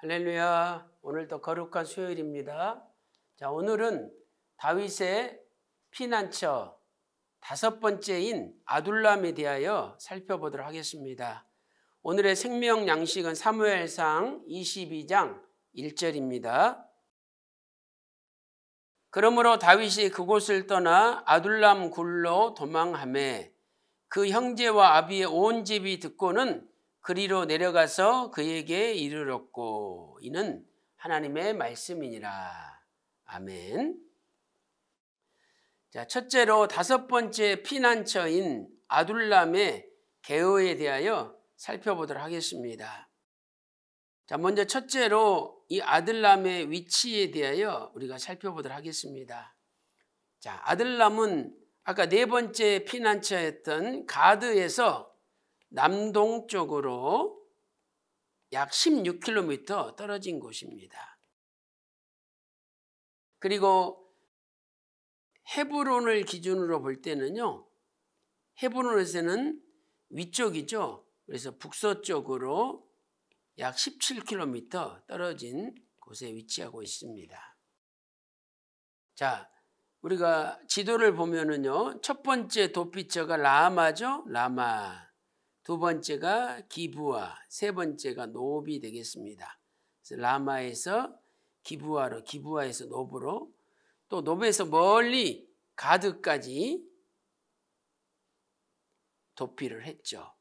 할렐루야. 오늘도 거룩한 수요일입니다. 자, 오늘은 다윗의 피난처 다섯 번째인 아둘람에 대하여 살펴보도록 하겠습니다. 오늘의 생명 양식은 사무엘상 22장 1절입니다. 그러므로 다윗이 그곳을 떠나 아둘람 굴로 도망함에 그 형제와 아비의 온 집이 듣고는 그리로 내려가서 그에게 이르렀고 이는 하나님의 말씀이니라. 아멘. 자, 첫째로 다섯 번째 피난처인 아둘람의 개어에 대하여 살펴보도록 하겠습니다. 자, 먼저 첫째로 이 아들람의 위치에 대하여 우리가 살펴보도록 하겠습니다. 자, 아들람은 아까 네 번째 피난처였던 가드에서 남동쪽으로 약 16km 떨어진 곳입니다. 그리고 헤브론을 기준으로 볼 때는요. 헤브론에서는 위쪽이죠. 그래서 북서쪽으로 약 17km 떨어진 곳에 위치하고 있습니다. 자, 우리가 지도를 보면은요. 첫 번째 도피처가 라마죠. 라마. 두 번째가 기부와 세 번째가 노업이 되겠습니다. 라마에서 기부하로, 기부하에서 노브로, 또 노브에서 멀리 가드까지 도피를 했죠.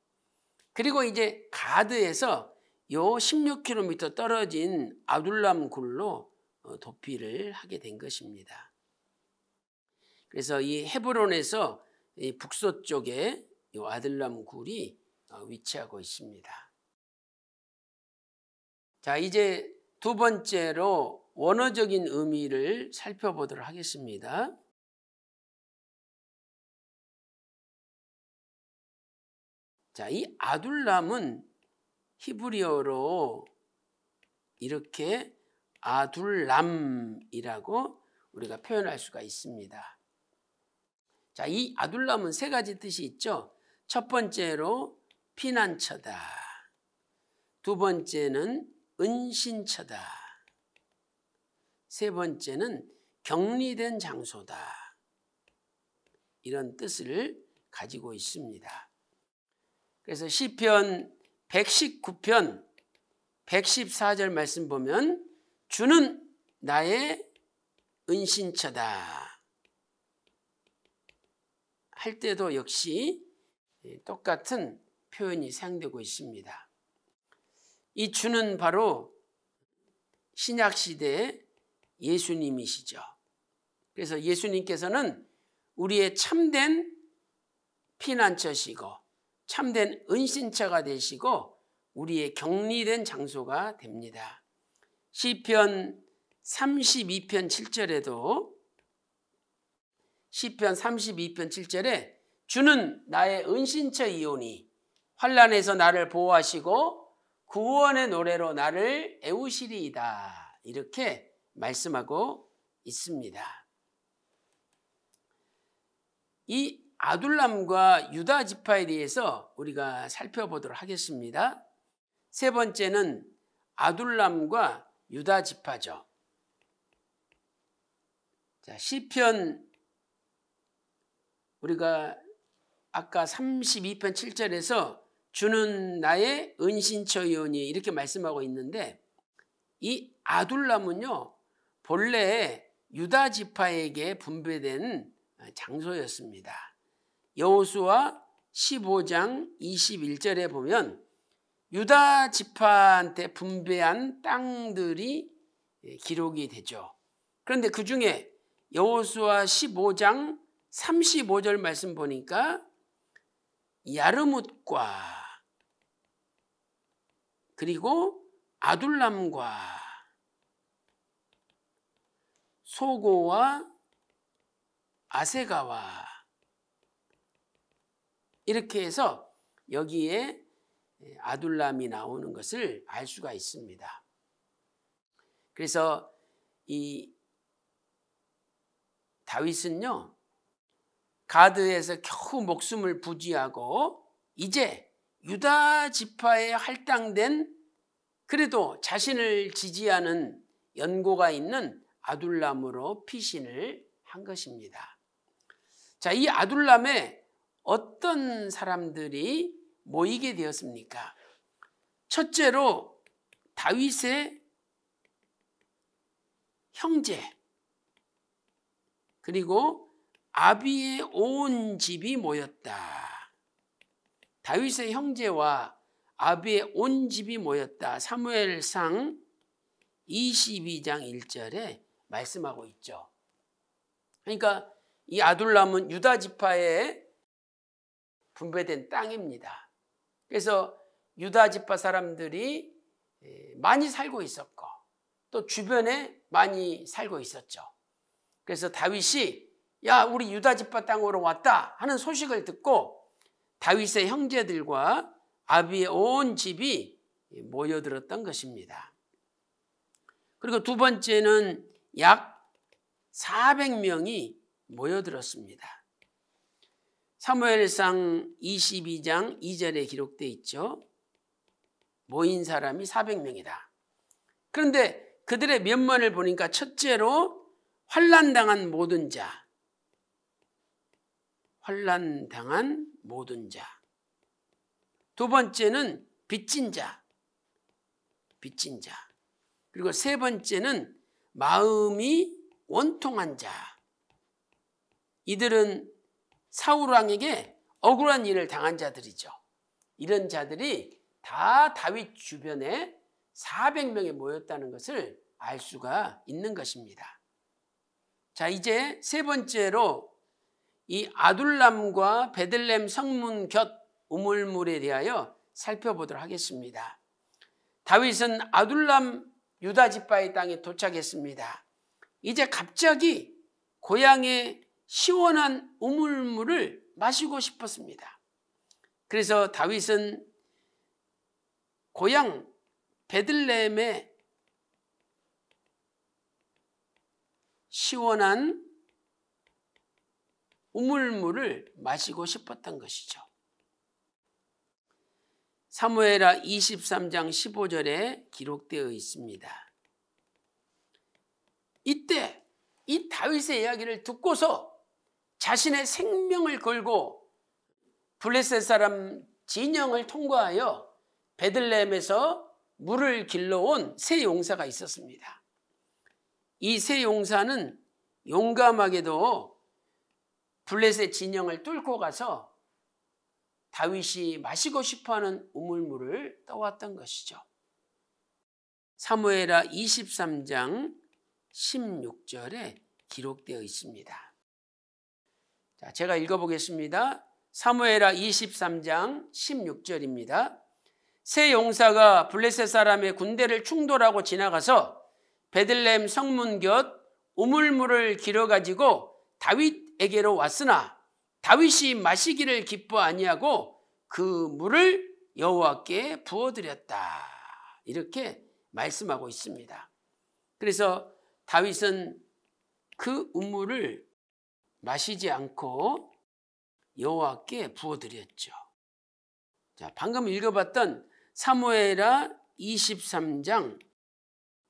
그리고 이제 가드에서 요 16km 떨어진 아둘람 굴로 어, 도피를 하게 된 것입니다. 그래서 이 헤브론에서 이 북서쪽에 요 아들람 굴이 어, 위치하고 있습니다. 자, 이제 두 번째로 원어적인 의미를 살펴보도록 하겠습니다. 자, 이 아둘람은 히브리어로 이렇게 아둘람이라고 우리가 표현할 수가 있습니다. 자, 이 아둘람은 세 가지 뜻이 있죠. 첫 번째로 피난처다. 두 번째는 은신처다. 세 번째는 격리된 장소다. 이런 뜻을 가지고 있습니다. 그래서 시편 119편 114절 말씀 보면 주는 나의 은신처다. 할 때도 역시 똑같은 표현이 사용되고 있습니다. 이 주는 바로 신약 시대의 예수님이시죠. 그래서 예수님께서는 우리의 참된 피난처시고 참된 은신처가 되시고 우리의 격리된 장소가 됩니다. 시편 32편 7절에도 시편 32편 7절에 주는 나의 은신처이오니 환란에서 나를 보호하시고 구원의 노래로 나를 애우시리이다. 이렇게 말씀하고 있습니다. 이 아둘람과 유다 지파에 대해서 우리가 살펴보도록 하겠습니다. 세 번째는 아둘람과 유다 지파죠. 자, 시편 우리가 아까 32편 7절에서 주는 나의 은신처이오니 이렇게 말씀하고 있는데 이 아둘람은요 본래 유다 지파에게 분배된 장소였습니다. 여호수아 15장 21절에 보면 유다 지파한테 분배한 땅들이 예, 기록이 되죠. 그런데 그 중에 여호수아 15장 35절 말씀 보니까 야르뭇과 그리고 아둘람과 소고와 아세가와 이렇게 해서 여기에 아둘람이 나오는 것을 알 수가 있습니다. 그래서 이 다윗은요 가드에서 겨우 목숨을 부지하고 이제 유다 지파에 할당된 그래도 자신을 지지하는 연고가 있는 아둘람으로 피신을 한 것입니다. 자, 이 아둘람에 어떤 사람들이 모이게 되었습니까? 첫째로 다윗의 형제 그리고 아비의 온 집이 모였다. 다윗의 형제와 아비의 온 집이 모였다. 사무엘상 22장 1절에 말씀하고 있죠. 그러니까 이 아둘람은 유다 지파에 분배된 땅입니다. 그래서 유다 지파 사람들이 많이 살고 있었고 또 주변에 많이 살고 있었죠. 그래서 다윗이 야 우리 유다 지파 땅으로 왔다 하는 소식을 듣고 다윗의 형제들과 아비의 온 집이 모여들었던 것입니다. 그리고 두 번째는 약 400명이 모여들었습니다. 사무엘상 22장 2절에 기록되 있죠. 모인 사람이 400명이다. 그런데 그들의 면면을 보니까 첫째로 환란당한 모든 자, 환란당한 모든 자. 두 번째는 빚진 자. 빚진 자. 그리고 세 번째는 마음이 원통한 자. 이들은 사울왕에게 억울한 일을 당한 자들이죠. 이런 자들이 다 다윗 주변에 400명이 모였다는 것을 알 수가 있는 것입니다. 자, 이제 세 번째로 이 아둘람과 베들렘 성문 곁 우물물에 대하여 살펴보도록 하겠습니다. 다윗은 아둘람 유다 지파의 땅에 도착했습니다. 이제 갑자기 고향의 시원한 우물물을 마시고 싶었습니다. 그래서 다윗은 고향 베들렘의 시원한 우물물을 마시고 싶었던 것이죠. 사무엘하 23장 15절에 기록되어 있습니다. 이때 이 다윗의 이야기를 듣고서 자신의 생명을 걸고 블레셋 사람 진영을 통과하여 베들레헴에서 물을 길러온 세 용사가 있었습니다. 이 세 용사는 용감하게도 블레셋 진영을 뚫고 가서 다윗이 마시고 싶어하는 우물물을 떠왔던 것이죠. 사무에라 23장 16절에 기록되어 있습니다. 자, 제가 읽어보겠습니다. 사무에라 23장 16절입니다. 세 용사가 블레셋 사람의 군대를 충돌하고 지나가서 베들렘 성문 곁 우물물을 길어 가지고 다윗 에게로 왔으나 다윗이 마시기를 기뻐 아니하고 그 물을 여호와께 부어드렸다. 이렇게 말씀하고 있습니다. 그래서 다윗은 그 음물을 마시지 않고 여호와께 부어드렸죠. 자, 방금 읽어봤던 사무에라 23장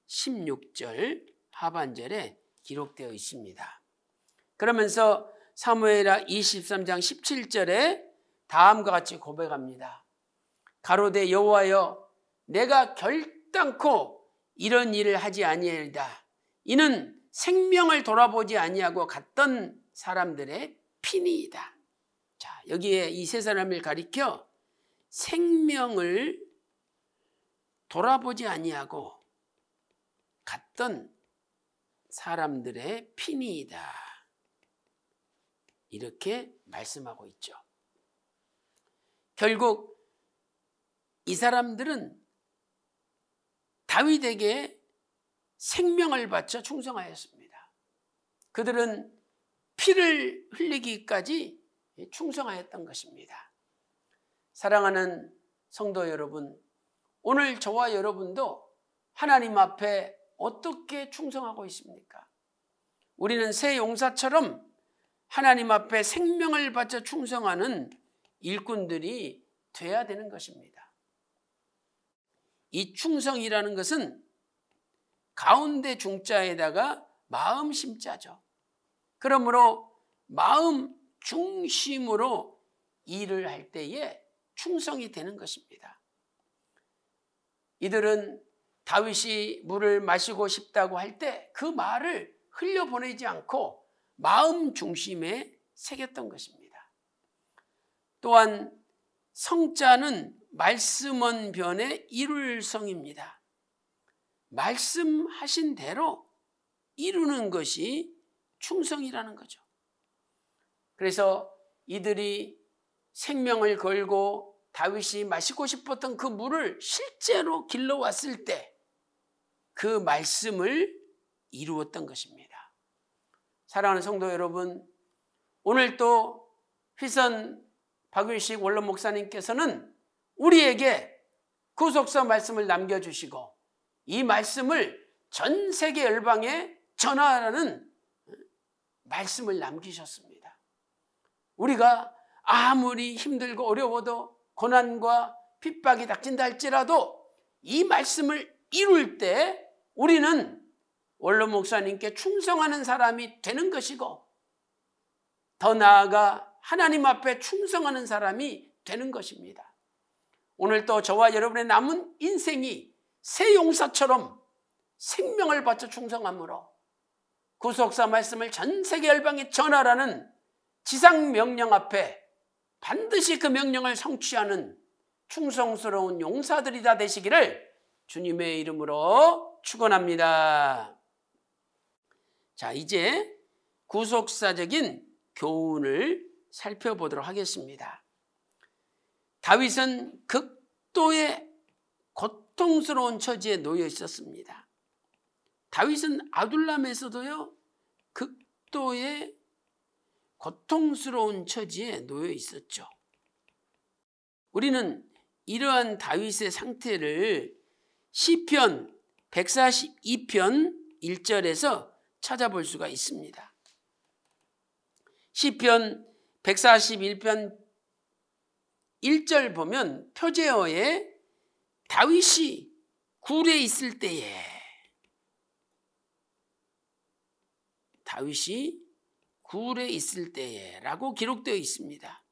16절 하반절에 기록되어 있습니다. 그러면서 사무엘하 23장 17절에 다음과 같이 고백합니다. 가로되 여호와여 내가 결단코 이런 일을 하지 아니하리다. 이는 생명을 돌아보지 아니하고 갔던 사람들의 피니이다. 자, 여기에 이 세 사람을 가리켜 생명을 돌아보지 아니하고 갔던 사람들의 피니이다. 이렇게 말씀하고 있죠. 결국 이 사람들은 다윗에게 생명을 바쳐 충성하였습니다. 그들은 피를 흘리기까지 충성하였던 것입니다. 사랑하는 성도 여러분, 오늘 저와 여러분도 하나님 앞에 어떻게 충성하고 있습니까? 우리는 새 용사처럼 하나님 앞에 생명을 바쳐 충성하는 일꾼들이 돼야 되는 것입니다. 이 충성이라는 것은 가운데 중자에다가 마음 심자죠. 그러므로 마음 중심으로 일을 할 때에 충성이 되는 것입니다. 이들은 다윗이 물을 마시고 싶다고 할 때 그 말을 흘려보내지 않고 마음 중심에 새겼던 것입니다. 또한 성자는 말씀은 변의 이룰성입니다. 말씀하신 대로 이루는 것이 충성이라는 거죠. 그래서 이들이 생명을 걸고 다윗이 마시고 싶었던 그 물을 실제로 길러왔을 때 그 말씀을 이루었던 것입니다. 사랑하는 성도 여러분, 오늘 도 휘선 박윤식 원로 목사님께서는 우리에게 구속서 말씀을 남겨주시고 이 말씀을 전 세계 열방에 전하라는 말씀을 남기셨습니다. 우리가 아무리 힘들고 어려워도 고난과 핍박이 닥친다 할지라도 이 말씀을 이룰 때 우리는 원로 목사님께 충성하는 사람이 되는 것이고 더 나아가 하나님 앞에 충성하는 사람이 되는 것입니다. 오늘 또 저와 여러분의 남은 인생이 새 용사처럼 생명을 바쳐 충성함으로 구속사 말씀을 전 세계 열방에 전하라는 지상 명령 앞에 반드시 그 명령을 성취하는 충성스러운 용사들이 다 되시기를 주님의 이름으로 축원합니다. 자, 이제 구속사적인 교훈을 살펴보도록 하겠습니다. 다윗은 극도의 고통스러운 처지에 놓여 있었습니다. 다윗은 아둘람에서도요, 극도의 고통스러운 처지에 놓여 있었죠. 우리는 이러한 다윗의 상태를 시편 142편 1절에서 찾아볼 수가 있습니다. 시편 141편 1절 보면 표제어에 다윗이 굴에 있을 때에 다윗이 굴에 있을 때에 라고 기록되어 있습니다.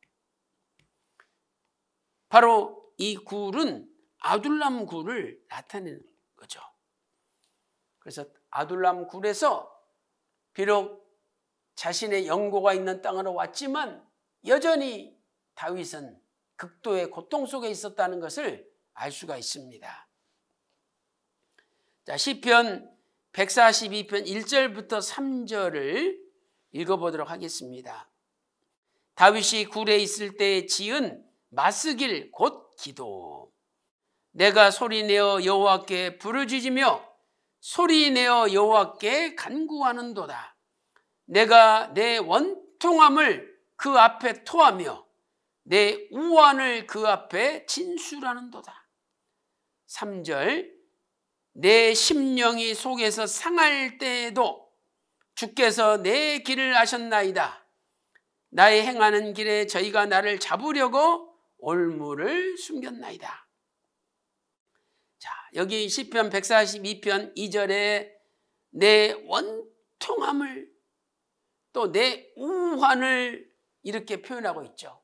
바로 이 굴은 아둘람 굴을 나타내는 거죠. 그래서 아둘람 굴에서 비록 자신의 영고가 있는 땅으로 왔지만 여전히 다윗은 극도의 고통 속에 있었다는 것을 알 수가 있습니다. 자, 시편 142편 1절부터 3절을 읽어보도록 하겠습니다. 다윗이 굴에 있을 때 지은 마스길 곧 기도. 내가 소리내어 여호와께 부르짖으며 소리 내어 여호와께 간구하는도다. 내가 내 원통함을 그 앞에 토하며 내 우환을 그 앞에 진술하는도다. 3절 내 심령이 속에서 상할 때에도 주께서 내 길을 아셨나이다. 나의 행하는 길에 저희가 나를 잡으려고 올무를 숨겼나이다. 여기 시편 142편 2절에 내 원통함을 또 내 우환을 이렇게 표현하고 있죠.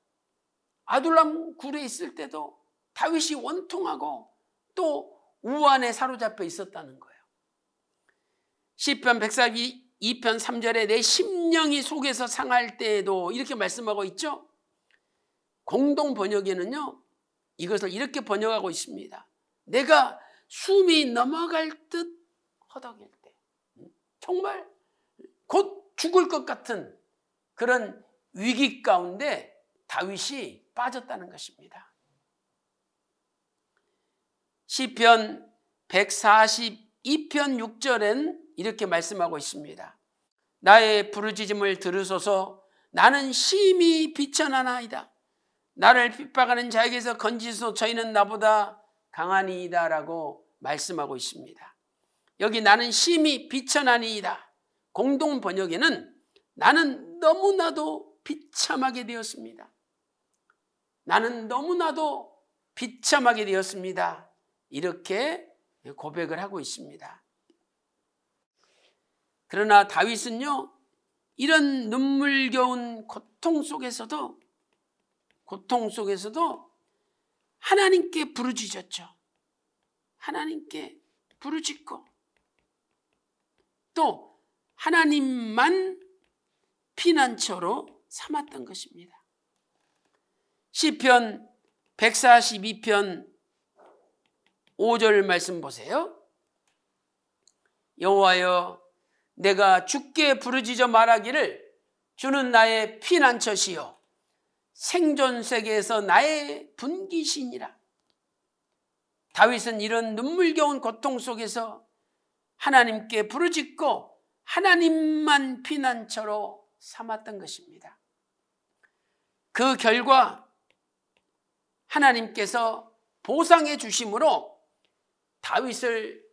아둘람 굴에 있을 때도 다윗이 원통하고 또 우환에 사로잡혀 있었다는 거예요. 시편 142편 3절에 내 심령이 속에서 상할 때에도 이렇게 말씀하고 있죠. 공동 번역에는요. 이것을 이렇게 번역하고 있습니다. 내가 숨이 넘어갈 듯 허덕일 때 정말 곧 죽을 것 같은 그런 위기 가운데 다윗이 빠졌다는 것입니다. 시편 142편 6절엔 이렇게 말씀하고 있습니다. 나의 부르짖음을 들으소서 나는 심히 비천하나이다. 나를 핍박하는 자에게서 건지소 저희는 나보다 강한이이다라고 말씀하고 있습니다. 여기 나는 심히 비천하니이다. 공동 번역에는 나는 너무나도 비참하게 되었습니다. 나는 너무나도 비참하게 되었습니다. 이렇게 고백을 하고 있습니다. 그러나 다윗은요, 이런 눈물겨운 고통 속에서도, 고통 속에서도 하나님께 부르짖었죠. 하나님께 부르짖고 또 하나님만 피난처로 삼았던 것입니다. 시편 142편 5절 말씀 보세요. 여호와여 내가 죽게 부르짖어 말하기를 주는 나의 피난처시요 생존 세계에서 나의 분기신이라. 다윗은 이런 눈물겨운 고통 속에서 하나님께 부르짖고 하나님만 피난처로 삼았던 것입니다. 그 결과 하나님께서 보상해 주심으로 다윗을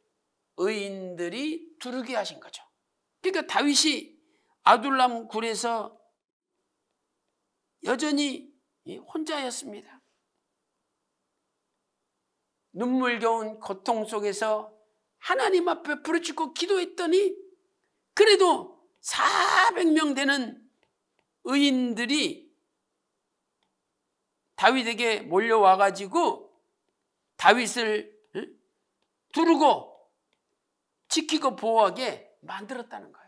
의인들이 두르게 하신 거죠. 그러니까 다윗이 아둘람 굴에서 여전히 혼자였습니다. 눈물겨운 고통 속에서 하나님 앞에 부르짖고 기도했더니 그래도 400명 되는 의인들이 다윗에게 몰려와 가지고 다윗을 두르고 지키고 보호하게 만들었다는 거예요.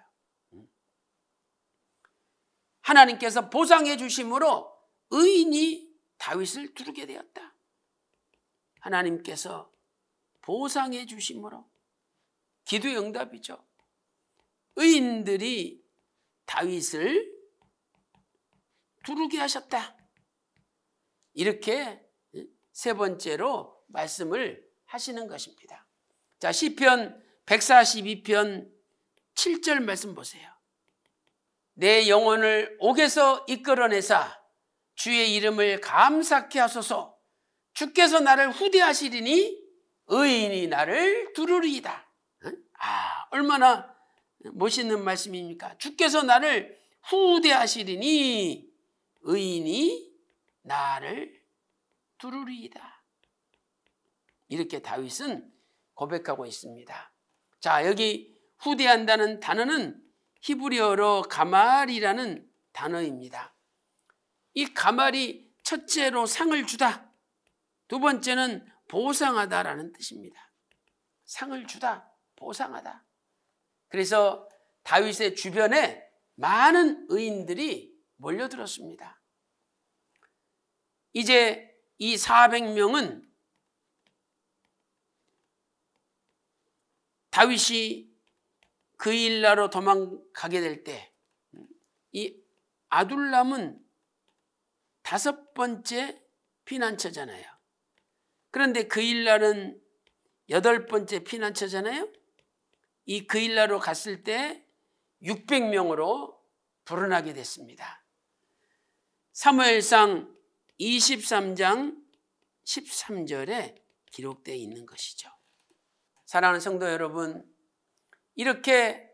하나님께서 보상해 주심으로 의인이 다윗을 두르게 되었다. 하나님께서 보상해 주심으로 기도의 응답이죠. 의인들이 다윗을 두르게 하셨다. 이렇게 세 번째로 말씀을 하시는 것입니다. 자, 시편 142편 7절 말씀 보세요. 내 영혼을 옥에서 이끌어내사 주의 이름을 감사케 하소서 주께서 나를 후대하시리니 의인이 나를 두루리이다. 아, 얼마나 멋있는 말씀입니까? 주께서 나를 후대하시리니 의인이 나를 두루리이다. 이렇게 다윗은 고백하고 있습니다. 자, 여기 후대한다는 단어는 히브리어로 가말이라는 단어입니다. 이 가말이 첫째로 상을 주다. 두 번째는 보상하다라는 뜻입니다. 상을 주다, 보상하다. 그래서 다윗의 주변에 많은 의인들이 몰려들었습니다. 이제 이 400명은 다윗이 그일나로 도망가게 될 때 이 아둘람은 다섯 번째 피난처잖아요. 그런데 그일라는 여덟 번째 피난처잖아요. 이 그일라로 갔을 때 600명으로 불어나게 됐습니다. 사무엘상 23장 13절에 기록되어 있는 것이죠. 사랑하는 성도 여러분, 이렇게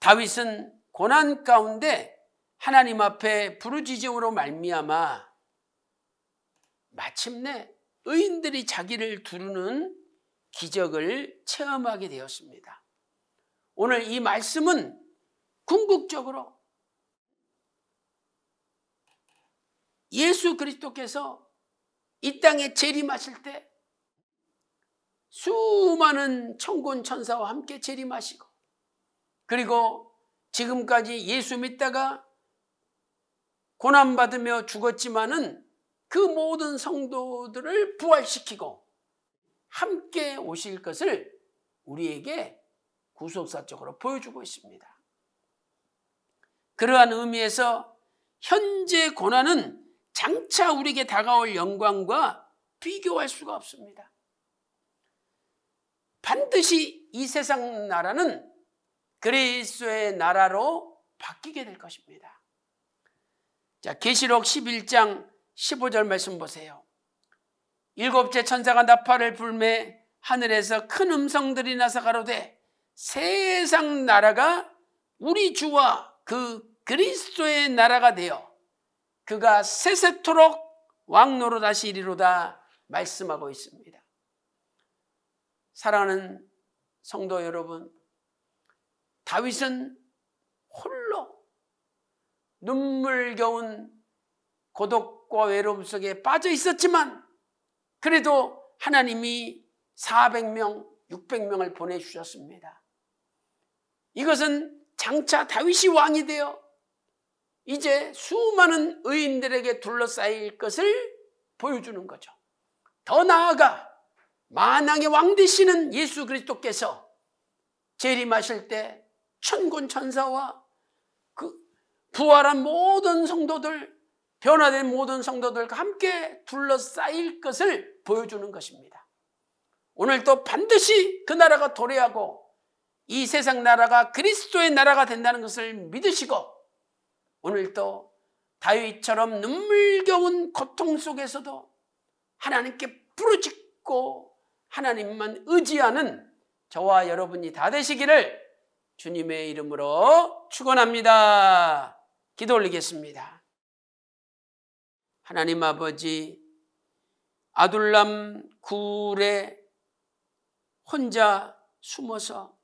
다윗은 고난 가운데 하나님 앞에 부르짖음으로 말미암아 마침내 의인들이 자기를 두르는 기적을 체험하게 되었습니다. 오늘 이 말씀은 궁극적으로 예수 그리스도께서 이 땅에 재림하실 때 수많은 천군 천사와 함께 재림하시고 그리고 지금까지 예수 믿다가 고난받으며 죽었지만은 그 모든 성도들을 부활시키고 함께 오실 것을 우리에게 구속사적으로 보여주고 있습니다. 그러한 의미에서 현재 고난은 장차 우리에게 다가올 영광과 비교할 수가 없습니다. 반드시 이 세상 나라는 그리스도의 나라로 바뀌게 될 것입니다. 자, 계시록 11장 15절 말씀 보세요. 일곱째 천사가 나팔을 불매 하늘에서 큰 음성들이 나서 가로되 세상 나라가 우리 주와 그 그리스도의 나라가 되어 그가 세세토록 왕노로 다시 이리로다 말씀하고 있습니다. 사랑하는 성도 여러분, 다윗은 홀로 눈물겨운 고독과 외로움 속에 빠져 있었지만 그래도 하나님이 400명, 600명을 보내주셨습니다. 이것은 장차 다윗이 왕이 되어 이제 수많은 의인들에게 둘러싸일 것을 보여주는 거죠. 더 나아가 만왕의 왕 되시는 예수 그리스도께서 재림하실 때 천군 천사와 그 부활한 모든 성도들 변화된 모든 성도들과 함께 둘러싸일 것을 보여주는 것입니다. 오늘도 반드시 그 나라가 도래하고 이 세상 나라가 그리스도의 나라가 된다는 것을 믿으시고 오늘도 다윗처럼 눈물겨운 고통 속에서도 하나님께 부르짖고 하나님만 의지하는 저와 여러분이 다 되시기를 주님의 이름으로 축원합니다. 기도 올리겠습니다. 하나님 아버지 아둘람 굴에 혼자 숨어서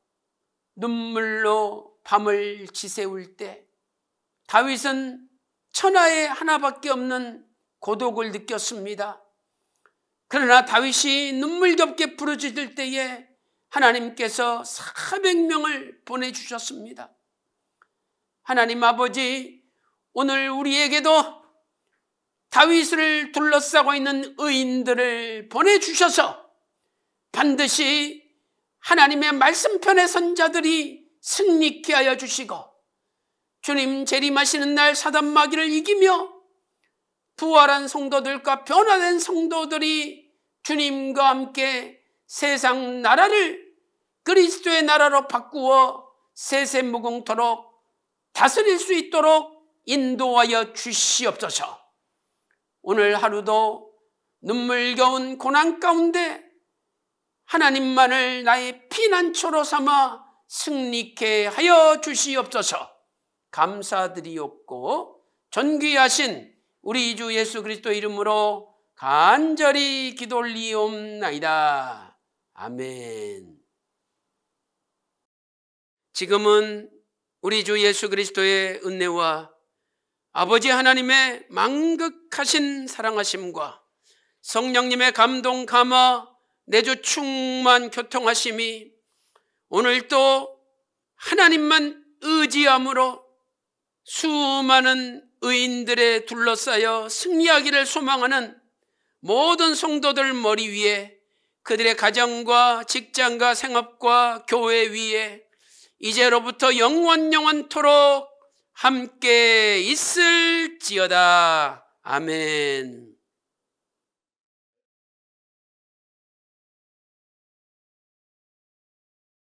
눈물로 밤을 지새울 때 다윗은 천하에 하나밖에 없는 고독을 느꼈습니다. 그러나 다윗이 눈물겹게 부르짖을 때에 하나님께서 400명을 보내주셨습니다. 하나님 아버지, 오늘 우리에게도 다윗을 둘러싸고 있는 의인들을 보내주셔서 반드시 하나님의 말씀편에 선 자들이 승리케 하여 주시고 주님 재림하시는 날 사단 마귀를 이기며 부활한 성도들과 변화된 성도들이 주님과 함께 세상 나라를 그리스도의 나라로 바꾸어 세세 무궁토록 다스릴 수 있도록 인도하여 주시옵소서. 오늘 하루도 눈물겨운 고난 가운데 하나님만을 나의 피난처로 삼아 승리케 하여 주시옵소서. 감사드리옵고 존귀하신 우리 주 예수 그리스도 이름으로 간절히 기돌리옵나이다. 아멘. 지금은 우리 주 예수 그리스도의 은혜와 아버지 하나님의 망극하신 사랑하심과 성령님의 감동 감화 내주 충만 교통하심이 오늘도 하나님만 의지함으로 수많은 의인들의 둘러싸여 승리하기를 소망하는 모든 성도들 머리 위에 그들의 가정과 직장과 생업과 교회 위에 이제로부터 영원 영원토록 함께 있을지어다. 아멘.